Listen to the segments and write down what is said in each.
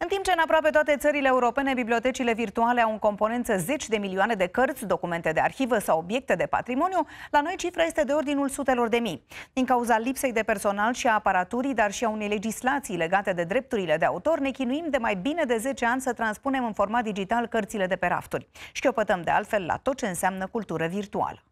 În timp ce în aproape toate țările europene, bibliotecile virtuale au în componență zeci de milioane de cărți, documente de arhivă sau obiecte de patrimoniu, la noi cifra este de ordinul sutelor de mii. Din cauza lipsei de personal și a aparaturii, dar și a unei legislații legate de drepturile de autor, ne chinuim de mai bine de 10 ani să transpunem în format digital cărțile de pe rafturi. Șchiopătăm de altfel la tot ce înseamnă cultură virtuală.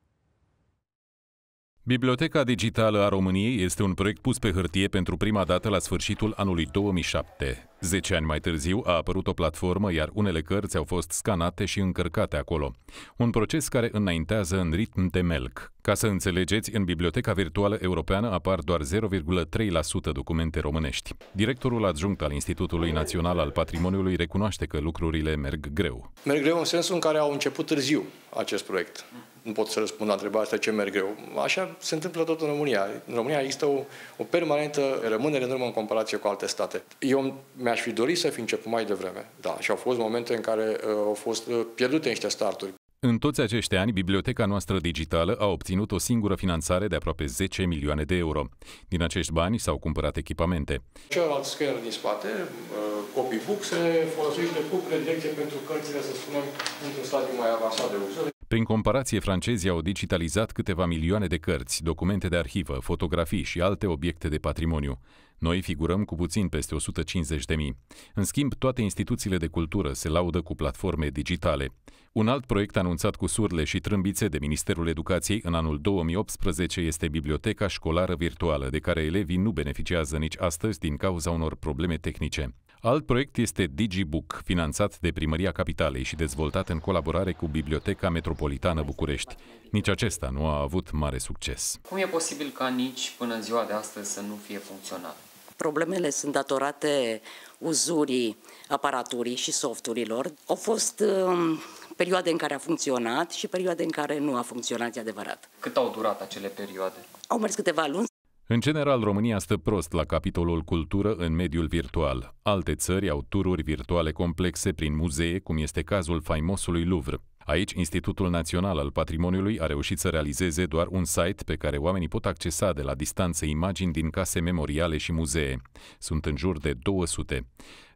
Biblioteca Digitală a României este un proiect pus pe hârtie pentru prima dată la sfârșitul anului 2007. Zece ani mai târziu a apărut o platformă, iar unele cărți au fost scanate și încărcate acolo. Un proces care înaintează în ritm de melc. Ca să înțelegeți, în Biblioteca Virtuală Europeană apar doar 0,3% documente românești. Directorul adjunct al Institutului Național al Patrimoniului recunoaște că lucrurile merg greu. Merg greu în sensul în care au început târziu acest proiect nu pot să răspund la întrebarea asta ce merg eu. Așa se întâmplă tot în România. În România există o, o permanentă rămânere în urmă în comparație cu alte state. Eu mi-aș fi dorit să fi început mai devreme, da, și au fost momente în care uh, au fost uh, pierdute niște starturi. În toți acești ani, biblioteca noastră digitală a obținut o singură finanțare de aproape 10 milioane de euro. Din acești bani s-au cumpărat echipamente. Celălalt scanner din spate, uh, copybook, se folosește cu predilecție pentru cărțile, să spunem, într-un stadiu mai avansat de uzări. Prin comparație, francezii au digitalizat câteva milioane de cărți, documente de arhivă, fotografii și alte obiecte de patrimoniu. Noi figurăm cu puțin peste 150 de mii. În schimb, toate instituțiile de cultură se laudă cu platforme digitale. Un alt proiect anunțat cu surle și trâmbițe de Ministerul Educației în anul 2018 este Biblioteca Școlară Virtuală, de care elevii nu beneficiază nici astăzi din cauza unor probleme tehnice. Alt proiect este DigiBook, finanțat de Primăria Capitalei și dezvoltat în colaborare cu Biblioteca Metropolitană București. Nici acesta nu a avut mare succes. Cum e posibil ca nici până în ziua de astăzi să nu fie funcțional? Problemele sunt datorate uzurii aparaturii și softurilor. Au fost um, perioade în care a funcționat și perioade în care nu a funcționat, adevărat. Cât au durat acele perioade? Au mers câteva luni. În general, România stă prost la capitolul cultură în mediul virtual. Alte țări au tururi virtuale complexe prin muzee, cum este cazul faimosului Louvre. Aici, Institutul Național al Patrimoniului a reușit să realizeze doar un site pe care oamenii pot accesa de la distanță imagini din case memoriale și muzee. Sunt în jur de 200.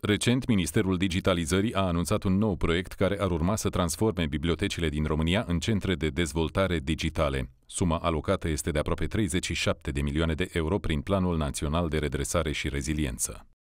Recent, Ministerul Digitalizării a anunțat un nou proiect care ar urma să transforme bibliotecile din România în centre de dezvoltare digitale. Suma alocată este de aproape 37 de milioane de euro prin Planul Național de Redresare și Reziliență.